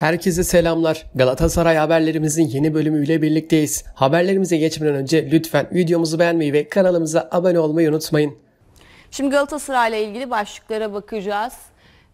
Herkese selamlar. Galatasaray haberlerimizin yeni bölümüyle birlikteyiz. Haberlerimize geçmeden önce lütfen videomuzu beğenmeyi ve kanalımıza abone olmayı unutmayın. Şimdi Galatasaray ile ilgili başlıklara bakacağız.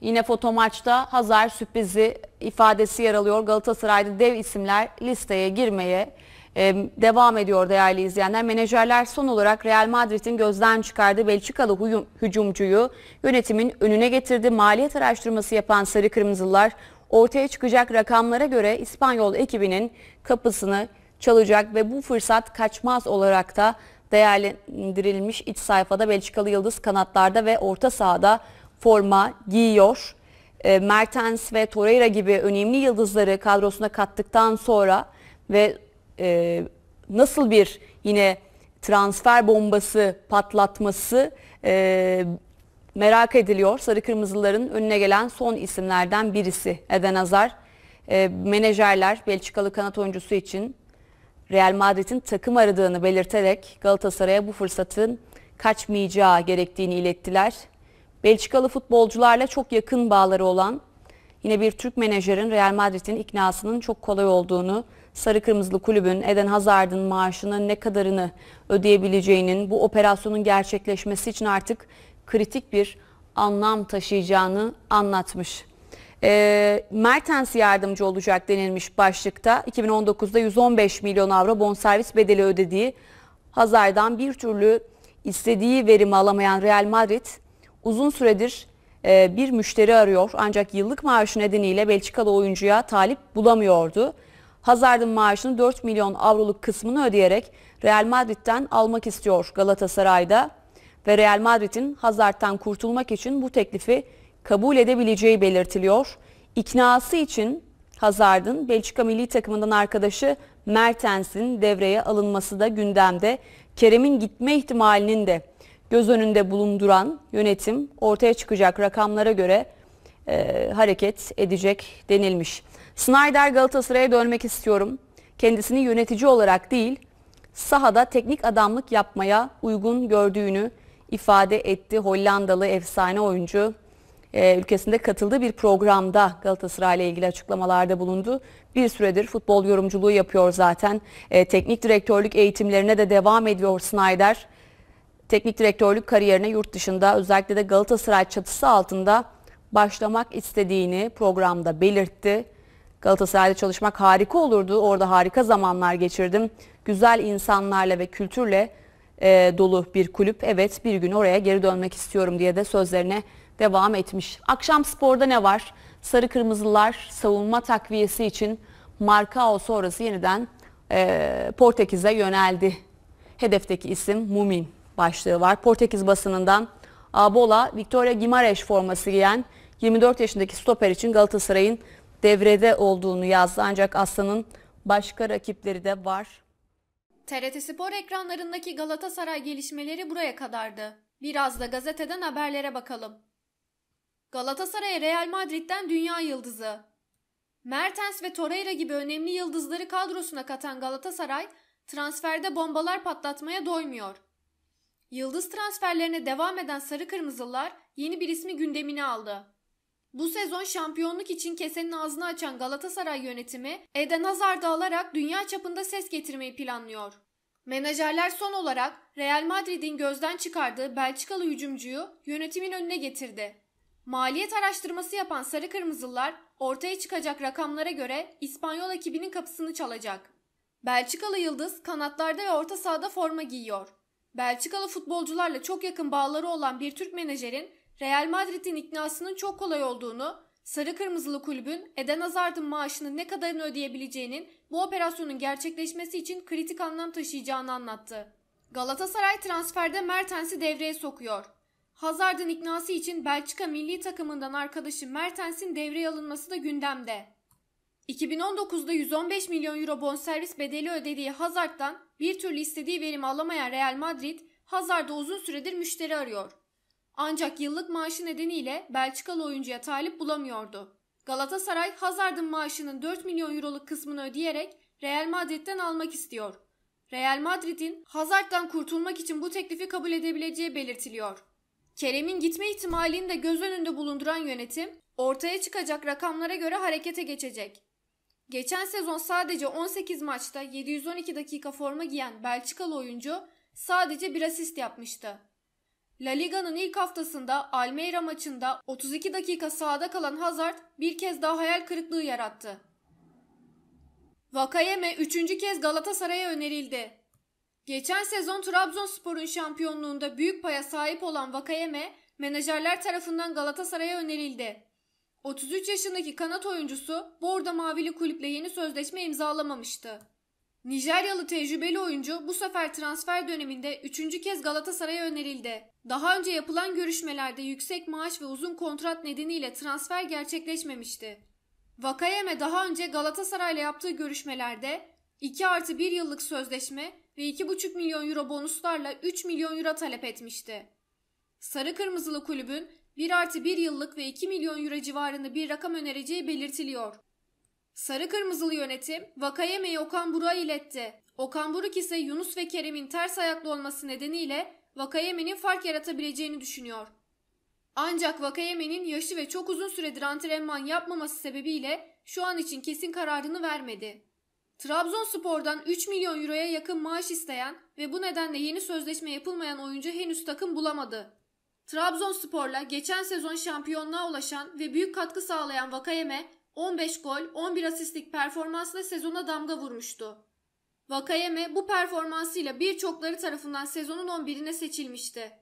Yine foto maçta Hazar sürprizi ifadesi yer alıyor. Galatasaray'da dev isimler listeye girmeye e, devam ediyor değerli izleyenler. Menajerler son olarak Real Madrid'in gözden çıkardığı Belçikalı hücumcuyu yönetimin önüne getirdi. Maliyet araştırması yapan Sarı Kırmızılar Ortaya çıkacak rakamlara göre İspanyol ekibinin kapısını çalacak ve bu fırsat kaçmaz olarak da değerlendirilmiş iç sayfada Belçikalı Yıldız kanatlarda ve orta sahada forma giyiyor. E, Mertens ve Torreira gibi önemli yıldızları kadrosuna kattıktan sonra ve e, nasıl bir yine transfer bombası patlatması e, merak ediliyor. Sarı Kırmızıların önüne gelen son isimlerden birisi Eden Hazar. E, menajerler Belçikalı kanat oyuncusu için Real Madrid'in takım aradığını belirterek Galatasaray'a bu fırsatın kaçmayacağı gerektiğini ilettiler. Belçikalı futbolcularla çok yakın bağları olan yine bir Türk menajerin Real Madrid'in iknasının çok kolay olduğunu, Sarı Kırmızılı Kulübün Eden Hazard'ın maaşının ne kadarını ödeyebileceğinin, bu operasyonun gerçekleşmesi için artık kritik bir anlam taşıyacağını anlatmış. E, Mertens yardımcı olacak denilmiş başlıkta. 2019'da 115 milyon avro bonservis bedeli ödediği Hazar'dan bir türlü istediği verimi alamayan Real Madrid uzun süredir e, bir müşteri arıyor. Ancak yıllık maaşı nedeniyle Belçikalı oyuncuya talip bulamıyordu. Hazard'ın maaşının 4 milyon avroluk kısmını ödeyerek Real Madrid'den almak istiyor Galatasaray'da ve Real Madrid'in Hazard'tan kurtulmak için bu teklifi kabul edebileceği belirtiliyor. İknası için Hazard'ın Belçika milli takımından arkadaşı Mertens'in devreye alınması da gündemde. Kerem'in gitme ihtimalinin de göz önünde bulunduran yönetim ortaya çıkacak rakamlara göre e, hareket edecek denilmiş. Snyder Galatasaray'a dönmek istiyorum. Kendisini yönetici olarak değil, sahada teknik adamlık yapmaya uygun gördüğünü ifade etti. Hollandalı efsane oyuncu e, ülkesinde katıldığı bir programda Galatasaray ile ilgili açıklamalarda bulundu. Bir süredir futbol yorumculuğu yapıyor zaten. E, teknik direktörlük eğitimlerine de devam ediyor Snyder. Teknik direktörlük kariyerine yurt dışında özellikle de Galatasaray çatısı altında başlamak istediğini programda belirtti. Galatasaray'da çalışmak harika olurdu. Orada harika zamanlar geçirdim. Güzel insanlarla ve kültürle e, dolu bir kulüp. Evet bir gün oraya geri dönmek istiyorum diye de sözlerine devam etmiş. Akşam sporda ne var? Sarı Kırmızılar savunma takviyesi için Marcao sonrası yeniden e, Portekiz'e yöneldi. Hedefteki isim Mumin başlığı var. Portekiz basınından Abola Victoria Gimareş forması giyen 24 yaşındaki stoper için Galatasaray'ın devrede olduğunu yazdı. Ancak Aslan'ın başka rakipleri de var. TRT Spor ekranlarındaki Galatasaray gelişmeleri buraya kadardı. Biraz da gazeteden haberlere bakalım. Galatasaray Real Madrid'den dünya yıldızı. Mertens ve Torreira gibi önemli yıldızları kadrosuna katan Galatasaray, transferde bombalar patlatmaya doymuyor. Yıldız transferlerine devam eden Sarı Kırmızılar yeni bir ismi gündemine aldı. Bu sezon şampiyonluk için kesenin ağzını açan Galatasaray yönetimi Eden Hazard'ı alarak dünya çapında ses getirmeyi planlıyor. Menajerler son olarak Real Madrid'in gözden çıkardığı Belçikalı hücumcuyu yönetimin önüne getirdi. Maliyet araştırması yapan Sarı Kırmızılar ortaya çıkacak rakamlara göre İspanyol ekibinin kapısını çalacak. Belçikalı Yıldız kanatlarda ve orta sahada forma giyiyor. Belçikalı futbolcularla çok yakın bağları olan bir Türk menajerin Real Madrid'in iknasının çok kolay olduğunu, sarı kırmızılı kulübün Eden Hazard'ın maaşını ne kadarını ödeyebileceğinin bu operasyonun gerçekleşmesi için kritik anlam taşıyacağını anlattı. Galatasaray transferde Mertens'i devreye sokuyor. Hazard'ın iknası için Belçika milli takımından arkadaşı Mertens'in devreye alınması da gündemde. 2019'da 115 milyon euro bonservis bedeli ödediği Hazard'dan bir türlü istediği verimi alamayan Real Madrid, Hazard'a uzun süredir müşteri arıyor. Ancak yıllık maaşı nedeniyle Belçikalı oyuncuya talip bulamıyordu. Galatasaray Hazard'ın maaşının 4 milyon euroluk kısmını ödeyerek Real Madrid'den almak istiyor. Real Madrid'in Hazard'dan kurtulmak için bu teklifi kabul edebileceği belirtiliyor. Kerem'in gitme ihtimalini de göz önünde bulunduran yönetim ortaya çıkacak rakamlara göre harekete geçecek. Geçen sezon sadece 18 maçta 712 dakika forma giyen Belçikalı oyuncu sadece bir asist yapmıştı. La Liga'nın ilk haftasında Almeida maçında 32 dakika sahada kalan Hazard bir kez daha hayal kırıklığı yarattı. Vakayeme üçüncü kez Galatasaray'a önerildi. Geçen sezon Trabzonspor'un şampiyonluğunda büyük paya sahip olan Vakayeme menajerler tarafından Galatasaray'a önerildi. 33 yaşındaki kanat oyuncusu Borda Mavili kulüple yeni sözleşme imzalamamıştı. Nijeryalı tecrübeli oyuncu bu sefer transfer döneminde 3. kez Galatasaray'a önerildi. Daha önce yapılan görüşmelerde yüksek maaş ve uzun kontrat nedeniyle transfer gerçekleşmemişti. Vakayeme daha önce Galatasaray'la yaptığı görüşmelerde 2 artı 1 yıllık sözleşme ve 2,5 milyon euro bonuslarla 3 milyon euro talep etmişti. Sarı Kırmızılı kulübün 1 artı 1 yıllık ve 2 milyon euro civarında bir rakam önereceği belirtiliyor. Sarı Kırmızılı yönetim Vakayeme'yi Okan Buruk'a iletti. Okan Buruk ise Yunus ve Kerem'in ters ayaklı olması nedeniyle Vakayeme'nin fark yaratabileceğini düşünüyor. Ancak Vakayeme'nin yaşı ve çok uzun süredir antrenman yapmaması sebebiyle şu an için kesin kararını vermedi. Trabzonspor'dan 3 milyon euroya yakın maaş isteyen ve bu nedenle yeni sözleşme yapılmayan oyuncu henüz takım bulamadı. Trabzonspor'la geçen sezon şampiyonluğa ulaşan ve büyük katkı sağlayan Vakayeme 15 gol, 11 asistlik performansla sezona damga vurmuştu. Vakayeme bu performansıyla birçokları tarafından sezonun 11'ine seçilmişti.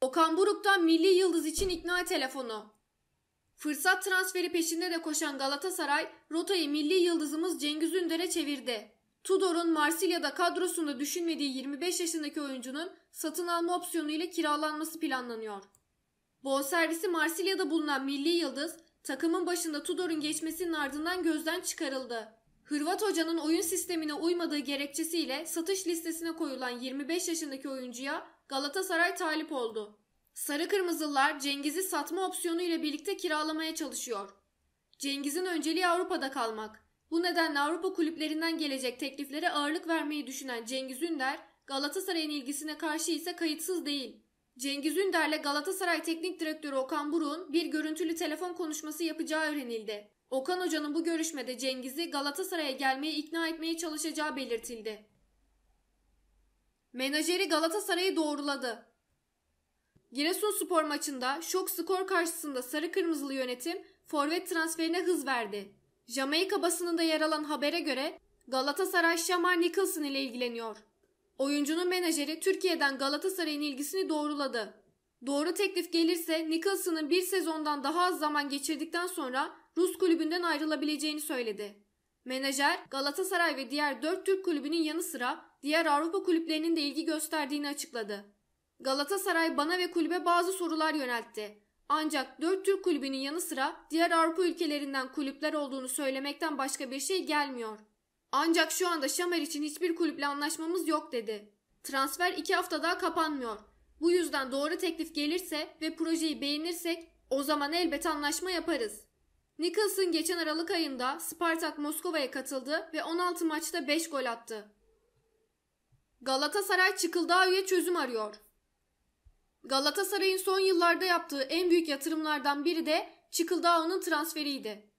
Okan Buruk'tan milli yıldız için ikna telefonu. Fırsat transferi peşinde de koşan Galatasaray, rotayı milli yıldızımız Cengiz Ünder'e çevirdi. Tudor'un Marsilya'da kadrosunda düşünmediği 25 yaşındaki oyuncunun satın alma opsiyonu ile kiralanması planlanıyor. servisi Marsilya'da bulunan milli yıldız, Takımın başında Tudor'un geçmesinin ardından gözden çıkarıldı. Hırvat hocanın oyun sistemine uymadığı gerekçesiyle satış listesine koyulan 25 yaşındaki oyuncuya Galatasaray talip oldu. Sarı Kırmızılar Cengiz'i satma opsiyonu ile birlikte kiralamaya çalışıyor. Cengiz'in önceliği Avrupa'da kalmak. Bu nedenle Avrupa kulüplerinden gelecek tekliflere ağırlık vermeyi düşünen Cengiz Ünder, Galatasaray'ın ilgisine karşı ise kayıtsız değil. Cengiz Ünder'le Galatasaray Teknik Direktörü Okan Buruk'un bir görüntülü telefon konuşması yapacağı öğrenildi. Okan Hoca'nın bu görüşmede Cengiz'i Galatasaray'a gelmeye ikna etmeye çalışacağı belirtildi. Menajeri Galatasaray'ı doğruladı. Giresun Spor maçında şok skor karşısında sarı kırmızılı yönetim forvet transferine hız verdi. Jamaika basınında yer alan habere göre Galatasaray Şamar Nicholson ile ilgileniyor. Oyuncunun menajeri Türkiye'den Galatasaray'ın ilgisini doğruladı. Doğru teklif gelirse Nicholson'ın bir sezondan daha az zaman geçirdikten sonra Rus kulübünden ayrılabileceğini söyledi. Menajer Galatasaray ve diğer 4 Türk kulübünün yanı sıra diğer Avrupa kulüplerinin de ilgi gösterdiğini açıkladı. Galatasaray bana ve kulübe bazı sorular yöneltti. Ancak 4 Türk kulübünün yanı sıra diğer Avrupa ülkelerinden kulüpler olduğunu söylemekten başka bir şey gelmiyor. Ancak şu anda Şamer için hiçbir kulüple anlaşmamız yok dedi. Transfer iki hafta daha kapanmıyor. Bu yüzden doğru teklif gelirse ve projeyi beğenirsek o zaman elbet anlaşma yaparız. Nicholson geçen Aralık ayında Spartak Moskova'ya katıldı ve 16 maçta 5 gol attı. Galatasaray Çıkıldağ'ya çözüm arıyor. Galatasaray'ın son yıllarda yaptığı en büyük yatırımlardan biri de Çıkıldağ'ın transferiydi.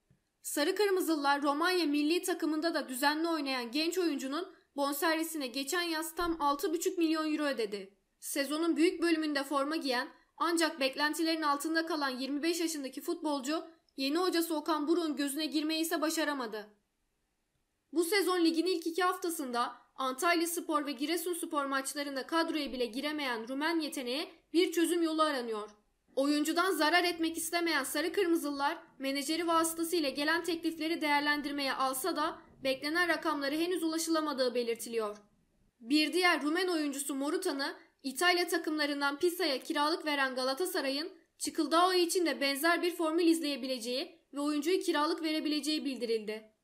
Sarı Kırmızılılar Romanya milli takımında da düzenli oynayan genç oyuncunun bonservisine geçen yaz tam 6,5 milyon euro ödedi. Sezonun büyük bölümünde forma giyen ancak beklentilerin altında kalan 25 yaşındaki futbolcu yeni hocası Okan Buruk'un gözüne girmeyi ise başaramadı. Bu sezon ligin ilk iki haftasında Antalya Spor ve Giresun Spor maçlarında kadroya bile giremeyen Rumen yeteneğe bir çözüm yolu aranıyor. Oyuncudan zarar etmek istemeyen sarı kırmızılar menajeri vasıtasıyla gelen teklifleri değerlendirmeye alsa da beklenen rakamları henüz ulaşılamadığı belirtiliyor. Bir diğer Rumen oyuncusu Morutan'ı İtalya takımlarından Pisa'ya kiralık veren Galatasaray'ın Çıkıldao için de benzer bir formül izleyebileceği ve oyuncuyu kiralık verebileceği bildirildi.